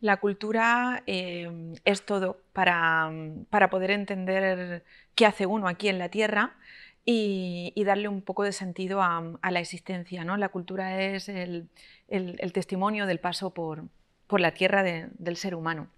La cultura em, es todo mm, para, poder entender qué hace uno aquí en la Tierra y, darle un poco de sentido mm, a, la existencia. ¿no? La cultura es el, testimonio del paso por, la Tierra del ser humano.